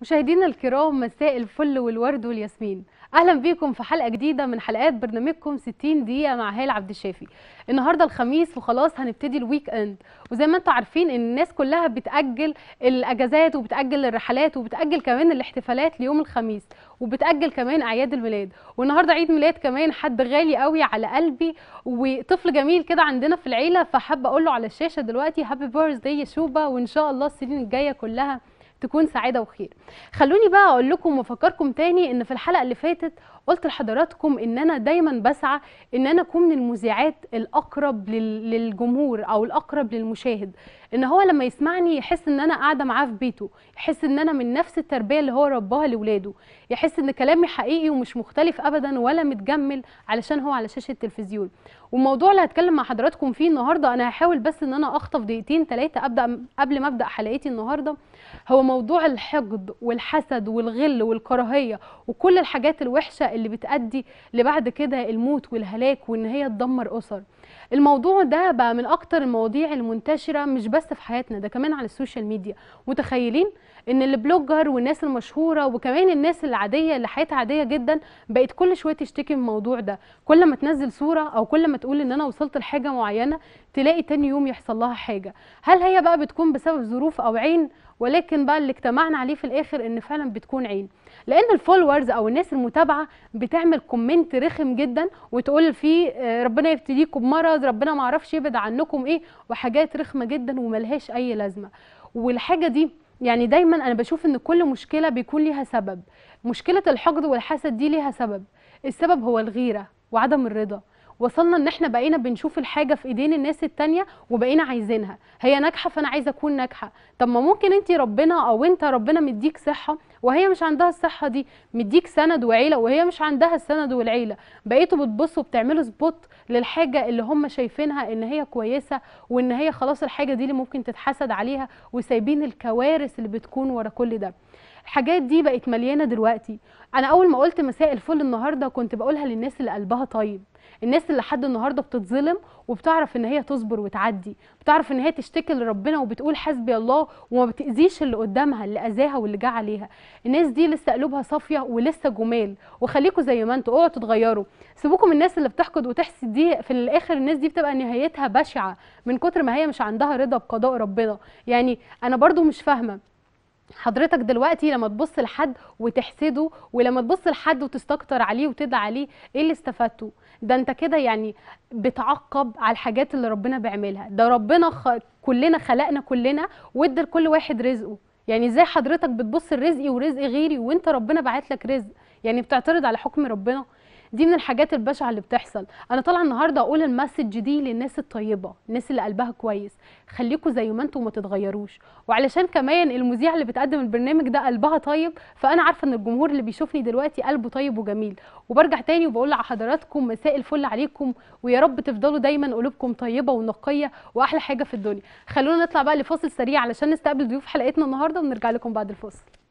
مشاهدينا الكرام مساء الفل والورد والياسمين اهلا بيكم في حلقه جديده من حلقات برنامجكم 60 دقيقه مع هال عبد الشافي النهارده الخميس وخلاص هنبتدي الويك اند وزي ما انتم عارفين ان الناس كلها بتاجل الاجازات وبتاجل الرحلات وبتاجل كمان الاحتفالات ليوم الخميس وبتاجل كمان اعياد الميلاد والنهارده عيد ميلاد كمان حد غالي قوي على قلبي وطفل جميل كده عندنا في العيله فحابه اقول له على الشاشه دلوقتي هابي بيرث داي يا شوبه وان شاء الله السنين الجايه كلها تكون سعاده وخير خلوني بقى اقول لكم وافكركم تاني ان في الحلقه اللي فاتت قلت لحضراتكم ان انا دايما بسعى ان انا اكون من المذيعات الاقرب للجمهور او الاقرب للمشاهد ان هو لما يسمعني يحس ان انا قاعده معاه في بيته يحس ان انا من نفس التربيه اللي هو رباها لاولاده يحس ان كلامي حقيقي ومش مختلف ابدا ولا متجمل علشان هو على شاشه التلفزيون والموضوع اللي هتكلم مع حضراتكم فيه النهارده انا هحاول بس ان انا اخطف دقيقتين ثلاثه ابدا قبل ما ابدا حلقتي النهارده هو موضوع الحقد والحسد والغل والكراهيه وكل الحاجات الوحشه اللي بتادي لبعد كده الموت والهلاك وان هي تدمر اسر الموضوع ده بقى من اكتر المواضيع المنتشره مش بس في حياتنا ده كمان على السوشيال ميديا متخيلين ان البلوجر والناس المشهوره وكمان الناس العاديه اللي حياتها عاديه جدا بقت كل شويه تشتكي من الموضوع ده كل ما تنزل صوره او كل ما تقول ان انا وصلت لحاجه معينه تلاقي تاني يوم يحصل لها حاجه هل هي بقى بتكون بسبب ظروف او عين ولكن بقى اللي اجتمعنا عليه في الاخر ان فعلا بتكون عين لان الفولورز او الناس المتابعه بتعمل كومنت رخم جدا وتقول فيه آه، ربنا يبتليكم بمرض ربنا ما اعرفش يبعد عنكم ايه وحاجات رخمه جدا وملهاش اي لازمه والحاجه دي يعني دايما انا بشوف ان كل مشكله بيكون ليها سبب مشكله الحقد والحسد دي ليها سبب السبب هو الغيره وعدم الرضا وصلنا ان احنا بقينا بنشوف الحاجه في ايدين الناس التانية وبقينا عايزينها هي ناجحه فانا عايزه اكون ناجحه طب ما ممكن انت ربنا او انت ربنا مديك صحه وهي مش عندها الصحه دي مديك سند وعيله وهي مش عندها السند والعيله بقيتوا بتبصوا بتعملوا سبوت للحاجه اللي هم شايفينها ان هي كويسه وان هي خلاص الحاجه دي اللي ممكن تتحسد عليها وسايبين الكوارث اللي بتكون ورا كل ده الحاجات دي بقت مليانه دلوقتي انا اول ما قلت مساء الفل النهارده كنت بقولها للناس اللي قلبها طيب الناس اللي لحد النهارده بتتظلم وبتعرف ان هي تصبر وتعدي بتعرف ان هي تشتكي لربنا وبتقول حسبي الله وما بتاذيش اللي قدامها اللي اذاها واللي جه عليها الناس دي لسه قلوبها صافيه ولسه جمال وخليكوا زي ما انتوا اوعوا تتغيروا سيبوكم الناس اللي بتحقد وتحسد دي في الاخر الناس دي بتبقى نهايتها بشعه من كتر ما هي مش عندها رضا بقضاء ربنا يعني انا برضو مش فاهمه حضرتك دلوقتي لما تبص لحد وتحسده ولما تبص لحد وتستكتر عليه وتدعي عليه ايه اللي استفدته ده انت كده يعني بتعقب على الحاجات اللي ربنا بيعملها ده ربنا خ... كلنا خلقنا كلنا وادى لكل واحد رزقه يعني ازاي حضرتك بتبص لرزقي ورزق غيري وانت ربنا بعت لك رزق يعني بتعترض على حكم ربنا دي من الحاجات البشعه اللي بتحصل انا طالعه النهارده اقول المسج دي للناس الطيبه الناس اللي قلبها كويس خليكم زي ما انتم وما تتغيروش وعلشان كمان المذيعه اللي بتقدم البرنامج ده قلبها طيب فانا عارفه ان الجمهور اللي بيشوفني دلوقتي قلبه طيب وجميل وبرجع تاني وبقول لحضراتكم مساء الفل عليكم ويا رب تفضلوا دايما قلوبكم طيبه ونقيه واحلى حاجه في الدنيا خلونا نطلع بقى لفاصل سريع علشان نستقبل ضيوف حلقتنا النهارده ونرجع لكم بعد الفاصل